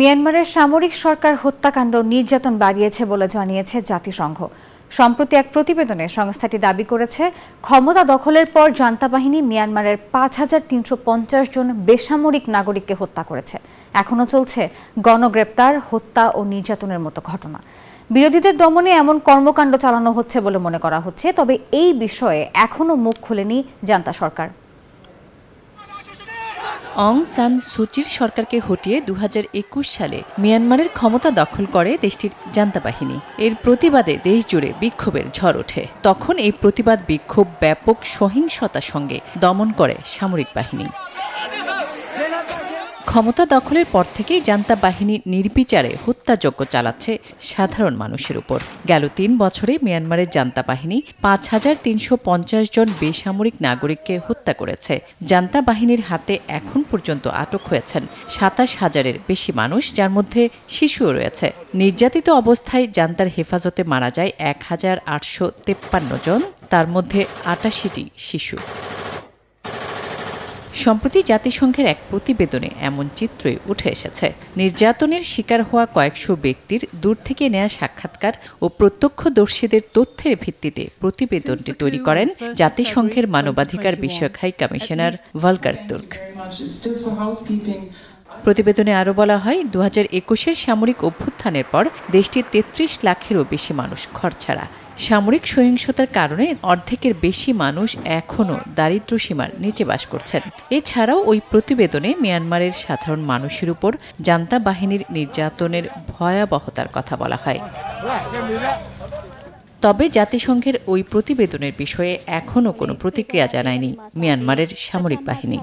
মিয়ানমারের সামরিক সরকার হত্যাকাণ্ড নির্যাতন বাড়িয়েছে বলে জানিয়েছে জাতিসংঘ সম্প্রতি এক প্রতিবেদনে সংস্থাটি দাবি করেছে ক্ষমতা দখলের পর জান্তা বাহিনী মিয়ানমারের পাঁচ হাজার তিনশো পঞ্চাশ জন বেসামরিক নাগরিককে হত্যা করেছে এখনও চলছে গণগ্রেপ্তার হত্যা ও নির্যাতনের মতো ঘটনা বিরোধীদের দমনে এমন কর্মকাণ্ড চালানো হচ্ছে বলে মনে করা হচ্ছে তবে এই বিষয়ে এখনও মুখ খোলেনি জান্তা সরকার অং সান সুচির সরকারকে হটিয়ে দু সালে মিয়ানমারের ক্ষমতা দখল করে দেশটির জান্তা বাহিনী এর প্রতিবাদে দেশ জুড়ে বিক্ষোভের ঝড় ওঠে তখন এই প্রতিবাদ বিক্ষোভ ব্যাপক সহিংসতার সঙ্গে দমন করে সামরিক বাহিনী ক্ষমতা দখলের পর থেকেই জান্তা বাহিনী নির্বিচারে হত্যাযজ্ঞ চালাচ্ছে সাধারণ মানুষের উপর গেল তিন বছরে মিয়ানমারের জান্তা বাহিনী পাঁচ হাজার তিনশো পঞ্চাশ জন বেসামরিক নাগরিককে হত্যা করেছে জান্তা বাহিনীর হাতে এখন পর্যন্ত আটক হয়েছেন সাতাশ হাজারের বেশি মানুষ যার মধ্যে শিশুও রয়েছে নির্যাতিত অবস্থায় জান্তার হেফাজতে মারা যায় এক হাজার আটশো তেপ্পান্ন জন তার মধ্যে আটাশিটি শিশু সম্প্রতি জাতিসংঘের এক প্রতিবেদনে এমন চিত্রই উঠে এসেছে নির্যাতনের শিকার হওয়া কয়েকশো ব্যক্তির দূর থেকে নেয়া সাক্ষাৎকার ও প্রত্যক্ষদর্শীদের তথ্যের ভিত্তিতে প্রতিবেদনটি তৈরি করেন জাতিসংঘের মানবাধিকার বিষয়ক হাই কমিশনার ভলকার তুর্ক প্রতিবেদনে আরও বলা হয় দু হাজার একুশের সামরিক অভ্যুত্থানের পর দেশটির তেত্রিশ লাখেরও বেশি মানুষ ঘরছাড়া সামরিক সহিংসতার কারণে অর্ধেকের বেশি মানুষ এখনও দারিদ্র সীমার নিচে বাস করছেন এছাড়াও ওই প্রতিবেদনে মিয়ানমারের সাধারণ মানুষের উপর জান্তা বাহিনীর নির্যাতনের ভয়াবহতার কথা বলা হয় তবে জাতিসংঘের ওই প্রতিবেদনের বিষয়ে এখনও কোনো প্রতিক্রিয়া জানায়নি মিয়ানমারের সামরিক বাহিনী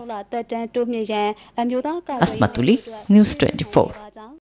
আসমাতুলি নিউজ টোয়েন্টি